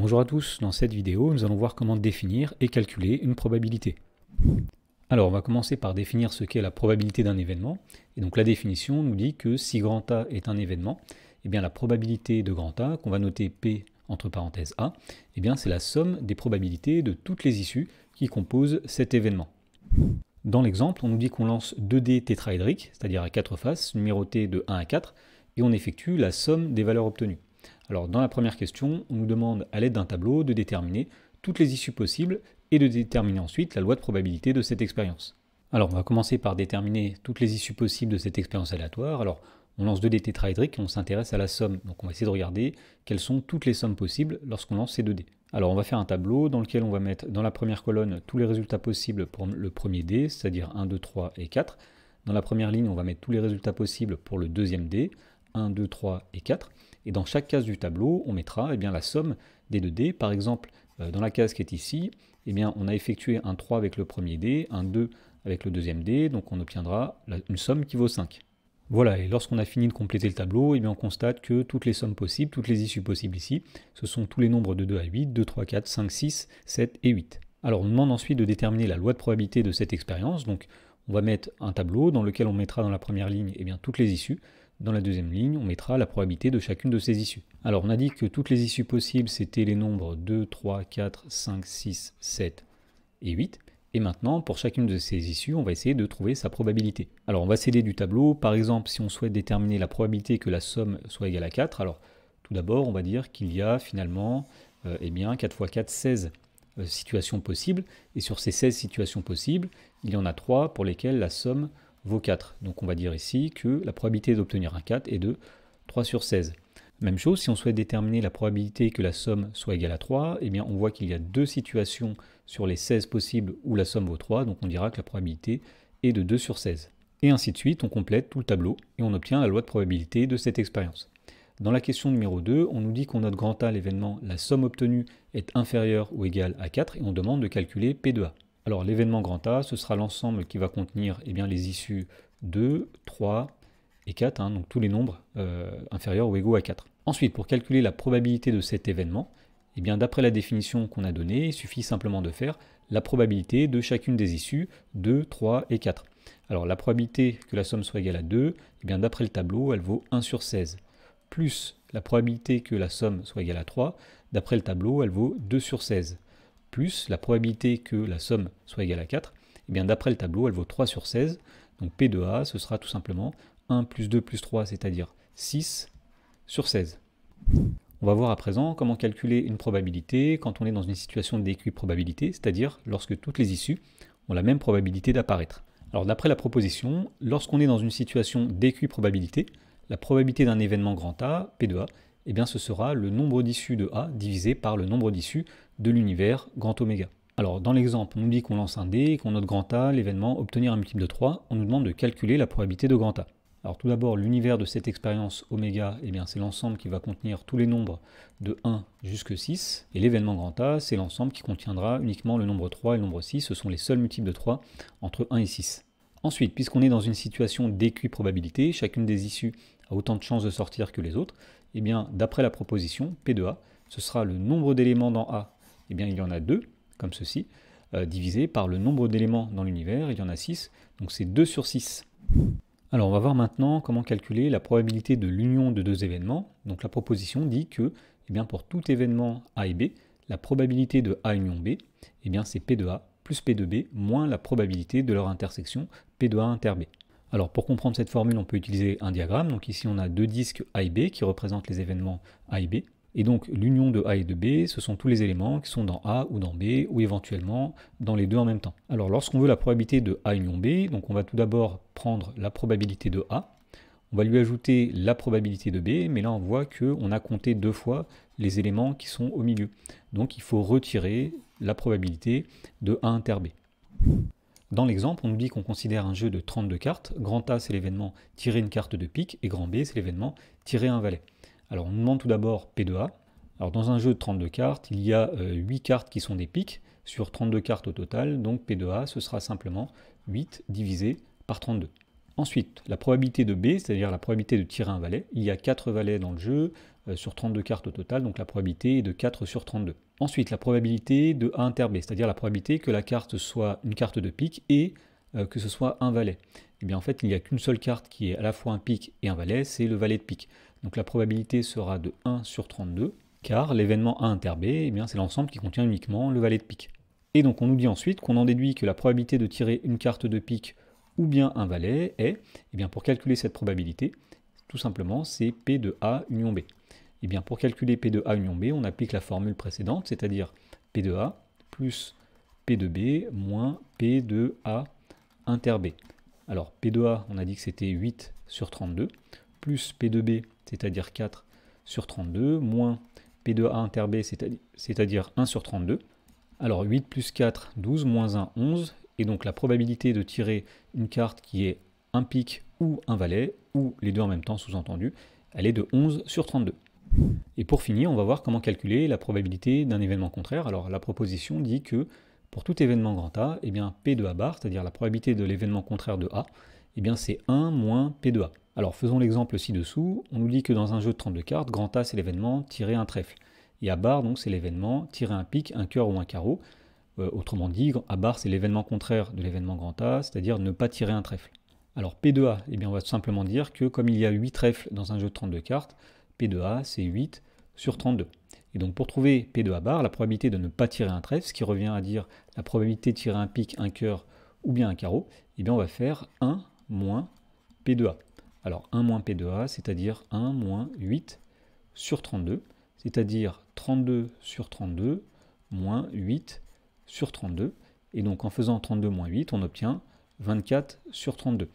Bonjour à tous, dans cette vidéo, nous allons voir comment définir et calculer une probabilité. Alors, on va commencer par définir ce qu'est la probabilité d'un événement. Et donc la définition nous dit que si grand A est un événement, eh bien la probabilité de grand A, qu'on va noter P entre parenthèses A, eh bien c'est la somme des probabilités de toutes les issues qui composent cet événement. Dans l'exemple, on nous dit qu'on lance 2 dés tétraédriques, c'est-à-dire à 4 faces, numérotées de 1 à 4, et on effectue la somme des valeurs obtenues. Alors dans la première question, on nous demande à l'aide d'un tableau de déterminer toutes les issues possibles et de déterminer ensuite la loi de probabilité de cette expérience. Alors on va commencer par déterminer toutes les issues possibles de cette expérience aléatoire. Alors on lance 2 dés tétraédriques et on s'intéresse à la somme. Donc on va essayer de regarder quelles sont toutes les sommes possibles lorsqu'on lance ces 2 dés. Alors on va faire un tableau dans lequel on va mettre dans la première colonne tous les résultats possibles pour le premier dé, c'est-à-dire 1, 2, 3 et 4. Dans la première ligne, on va mettre tous les résultats possibles pour le deuxième dé. 1, 2, 3 et 4. Et dans chaque case du tableau, on mettra eh bien, la somme des deux dés. Par exemple, euh, dans la case qui est ici, eh bien, on a effectué un 3 avec le premier dé, un 2 avec le deuxième dé, donc on obtiendra une somme qui vaut 5. Voilà, et lorsqu'on a fini de compléter le tableau, eh on constate que toutes les sommes possibles, toutes les issues possibles ici, ce sont tous les nombres de 2 à 8, 2, 3, 4, 5, 6, 7 et 8. Alors on demande ensuite de déterminer la loi de probabilité de cette expérience, donc on va mettre un tableau dans lequel on mettra dans la première ligne eh bien, toutes les issues, dans la deuxième ligne, on mettra la probabilité de chacune de ces issues. Alors on a dit que toutes les issues possibles, c'était les nombres 2, 3, 4, 5, 6, 7 et 8. Et maintenant, pour chacune de ces issues, on va essayer de trouver sa probabilité. Alors on va s'aider du tableau. Par exemple, si on souhaite déterminer la probabilité que la somme soit égale à 4, alors tout d'abord, on va dire qu'il y a finalement euh, eh bien, 4 x 4, 16 situations possibles. Et sur ces 16 situations possibles, il y en a 3 pour lesquelles la somme vaut 4. Donc on va dire ici que la probabilité d'obtenir un 4 est de 3 sur 16. Même chose, si on souhaite déterminer la probabilité que la somme soit égale à 3, eh bien on voit qu'il y a deux situations sur les 16 possibles où la somme vaut 3, donc on dira que la probabilité est de 2 sur 16. Et ainsi de suite, on complète tout le tableau et on obtient la loi de probabilité de cette expérience. Dans la question numéro 2, on nous dit qu'on note grand A l'événement la somme obtenue est inférieure ou égale à 4 et on demande de calculer P de A. Alors l'événement grand A, ce sera l'ensemble qui va contenir eh bien, les issues 2, 3 et 4, hein, donc tous les nombres euh, inférieurs ou égaux à 4. Ensuite, pour calculer la probabilité de cet événement, eh bien d'après la définition qu'on a donnée, il suffit simplement de faire la probabilité de chacune des issues 2, 3 et 4. Alors la probabilité que la somme soit égale à 2, eh bien d'après le tableau, elle vaut 1 sur 16 plus la probabilité que la somme soit égale à 3, d'après le tableau, elle vaut 2 sur 16 la probabilité que la somme soit égale à 4, eh bien d'après le tableau, elle vaut 3 sur 16. Donc P de A, ce sera tout simplement 1 plus 2 plus 3, c'est-à-dire 6 sur 16. On va voir à présent comment calculer une probabilité quand on est dans une situation d'équiprobabilité, c'est-à-dire lorsque toutes les issues ont la même probabilité d'apparaître. Alors d'après la proposition, lorsqu'on est dans une situation d'équiprobabilité, la probabilité d'un événement grand A, P de A, eh bien ce sera le nombre d'issues de A divisé par le nombre d'issues de l'univers grand oméga. Alors dans l'exemple, on nous dit qu'on lance un dé, qu'on note grand A, l'événement obtenir un multiple de 3, on nous demande de calculer la probabilité de grand A. Alors tout d'abord, l'univers de cette expérience oméga, eh bien c'est l'ensemble qui va contenir tous les nombres de 1 jusqu'à 6, et l'événement grand A, c'est l'ensemble qui contiendra uniquement le nombre 3 et le nombre 6, ce sont les seuls multiples de 3 entre 1 et 6. Ensuite, puisqu'on est dans une situation d'équiprobabilité, chacune des issues a autant de chances de sortir que les autres, eh bien, d'après la proposition, P de A, ce sera le nombre d'éléments dans A, eh bien, il y en a 2, comme ceci, euh, divisé par le nombre d'éléments dans l'univers, il y en a 6, donc c'est 2 sur 6. Alors on va voir maintenant comment calculer la probabilité de l'union de deux événements. Donc la proposition dit que eh bien, pour tout événement A et B, la probabilité de A union B, eh bien, c'est P de A plus P de B moins la probabilité de leur intersection P de A inter B. Alors pour comprendre cette formule, on peut utiliser un diagramme. Donc ici, on a deux disques A et B qui représentent les événements A et B. Et donc l'union de A et de B, ce sont tous les éléments qui sont dans A ou dans B, ou éventuellement dans les deux en même temps. Alors lorsqu'on veut la probabilité de A union B, donc on va tout d'abord prendre la probabilité de A, on va lui ajouter la probabilité de B, mais là on voit qu'on a compté deux fois les éléments qui sont au milieu. Donc il faut retirer la probabilité de A inter B. Dans l'exemple, on nous dit qu'on considère un jeu de 32 cartes. Grand A, c'est l'événement tirer une carte de pique, et grand B, c'est l'événement tirer un valet. Alors on demande tout d'abord P2A. Alors dans un jeu de 32 cartes, il y a 8 euh, cartes qui sont des piques sur 32 cartes au total, donc P2A, ce sera simplement 8 divisé par 32. Ensuite, la probabilité de B, c'est-à-dire la probabilité de tirer un valet, il y a 4 valets dans le jeu euh, sur 32 cartes au total, donc la probabilité est de 4 sur 32. Ensuite, la probabilité de A inter B, c'est-à-dire la probabilité que la carte soit une carte de pique et euh, que ce soit un valet. Et eh bien en fait, il n'y a qu'une seule carte qui est à la fois un pique et un valet, c'est le valet de pique. Donc la probabilité sera de 1 sur 32, car l'événement A inter B, eh c'est l'ensemble qui contient uniquement le valet de pique. Et donc on nous dit ensuite qu'on en déduit que la probabilité de tirer une carte de pique ou bien un valet est, eh bien pour calculer cette probabilité, tout simplement c'est P de A union B. Eh pour calculer P de A union B, on applique la formule précédente, c'est-à-dire P de A plus P de B moins P de A inter B. Alors P de A, on a dit que c'était 8 sur 32, plus P de B, c'est-à-dire 4 sur 32, moins P de A inter B, c'est-à-dire 1 sur 32. Alors 8 plus 4, 12, moins 1, 11. Et donc la probabilité de tirer une carte qui est un pic ou un valet, ou les deux en même temps sous-entendu, elle est de 11 sur 32. Et pour finir, on va voir comment calculer la probabilité d'un événement contraire. Alors la proposition dit que pour tout événement grand A, eh bien, P de A bar, c'est-à-dire la probabilité de l'événement contraire de A, eh bien c'est 1 moins P de A. Alors faisons l'exemple ci-dessous, on nous dit que dans un jeu de 32 cartes, grand A c'est l'événement tirer un trèfle, et A bar donc c'est l'événement tirer un pic, un cœur ou un carreau. Euh, autrement dit, A bar c'est l'événement contraire de l'événement grand A, c'est-à-dire ne pas tirer un trèfle. Alors P de A, eh bien, on va tout simplement dire que comme il y a 8 trèfles dans un jeu de 32 cartes, P de A, c'est 8 sur 32. Et donc pour trouver P de A bar, la probabilité de ne pas tirer un trèfle, ce qui revient à dire la probabilité de tirer un pic, un cœur ou bien un carreau, eh bien on va faire 1 moins P de A. Alors 1 moins P de A, c'est-à-dire 1 moins 8 sur 32, c'est-à-dire 32 sur 32 moins 8 sur 32. Et donc en faisant 32 moins 8, on obtient 24 sur 32.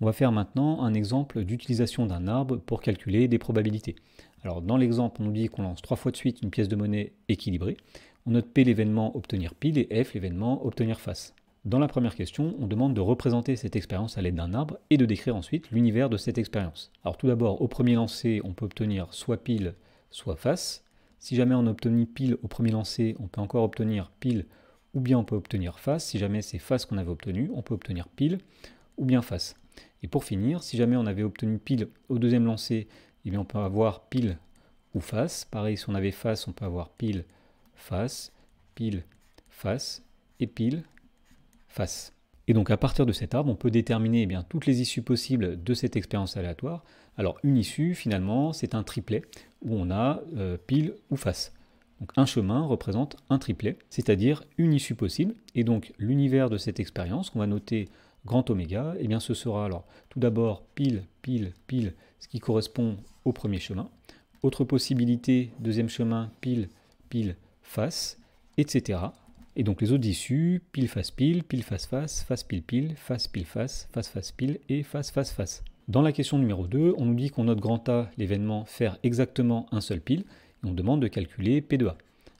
On va faire maintenant un exemple d'utilisation d'un arbre pour calculer des probabilités. Alors dans l'exemple, on nous dit qu'on lance trois fois de suite une pièce de monnaie équilibrée. On note P l'événement obtenir pile et F l'événement obtenir face. Dans la première question, on demande de représenter cette expérience à l'aide d'un arbre et de décrire ensuite l'univers de cette expérience. Alors tout d'abord, au premier lancer, on peut obtenir soit pile, soit face. Si jamais on obtenu pile au premier lancer, on peut encore obtenir pile ou bien on peut obtenir face. Si jamais c'est face qu'on avait obtenu, on peut obtenir pile ou bien face. Et pour finir, si jamais on avait obtenu pile au deuxième lancer, eh bien on peut avoir pile ou face. Pareil, si on avait face, on peut avoir pile, face, pile, face et pile, face. Et donc à partir de cet arbre, on peut déterminer eh bien, toutes les issues possibles de cette expérience aléatoire. Alors une issue, finalement, c'est un triplet où on a euh, pile ou face. Donc un chemin représente un triplet, c'est-à-dire une issue possible. Et donc l'univers de cette expérience qu'on va noter grand oméga, et eh bien ce sera alors tout d'abord pile, pile, pile, ce qui correspond au premier chemin. Autre possibilité, deuxième chemin, pile, pile, face, etc. Et donc les autres issues, pile, face, pile, pile, face, face, face, pile, pile, face, pile, face, face, face, pile, et face, face, face. Dans la question numéro 2, on nous dit qu'on note grand A, l'événement, faire exactement un seul pile, et on demande de calculer P de A.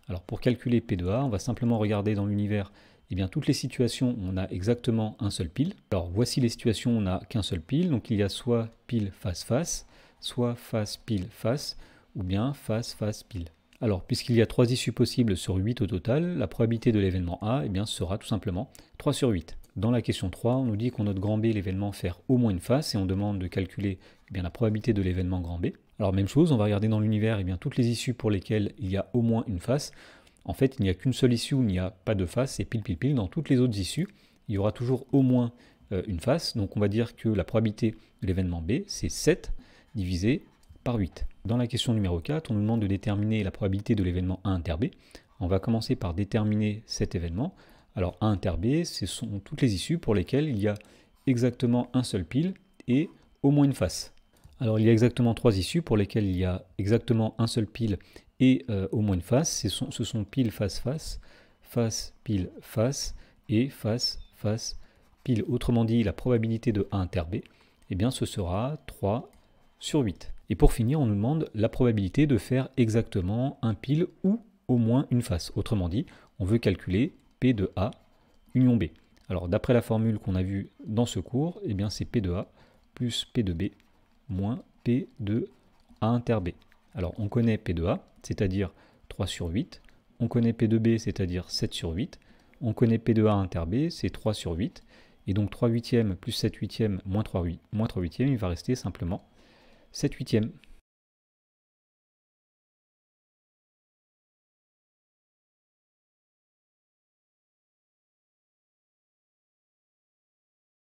Alors pour calculer P de A, on va simplement regarder dans l'univers eh bien toutes les situations on a exactement un seul pile. Alors voici les situations où on n'a qu'un seul pile, donc il y a soit pile face face, soit face pile face, ou bien face face pile. Alors puisqu'il y a trois issues possibles sur 8 au total, la probabilité de l'événement A eh bien, sera tout simplement 3 sur 8. Dans la question 3, on nous dit qu'on note grand B l'événement faire au moins une face et on demande de calculer eh bien, la probabilité de l'événement grand B. Alors même chose, on va regarder dans l'univers eh bien toutes les issues pour lesquelles il y a au moins une face en fait, il n'y a qu'une seule issue où il n'y a pas de face, c'est pile pile pile. Dans toutes les autres issues, il y aura toujours au moins euh, une face. Donc on va dire que la probabilité de l'événement B, c'est 7 divisé par 8. Dans la question numéro 4, on nous demande de déterminer la probabilité de l'événement A inter B. On va commencer par déterminer cet événement. Alors A inter B, ce sont toutes les issues pour lesquelles il y a exactement un seul pile et au moins une face. Alors il y a exactement trois issues pour lesquelles il y a exactement un seul pile et euh, au moins une face. Ce sont, ce sont pile face face, face pile face et face face pile. Autrement dit, la probabilité de A inter B, eh bien ce sera 3 sur 8. Et pour finir, on nous demande la probabilité de faire exactement un pile ou au moins une face. Autrement dit, on veut calculer P de A union B. Alors d'après la formule qu'on a vue dans ce cours, eh bien c'est P de A plus P de B moins P de A inter B. Alors on connaît P de A, c'est-à-dire 3 sur 8. On connaît P de B, c'est-à-dire 7 sur 8. On connaît P de A inter B, c'est 3 sur 8. Et donc 3 huitièmes plus 7 huitièmes moins 3, 8, moins 3 huitièmes, il va rester simplement 7 huitièmes.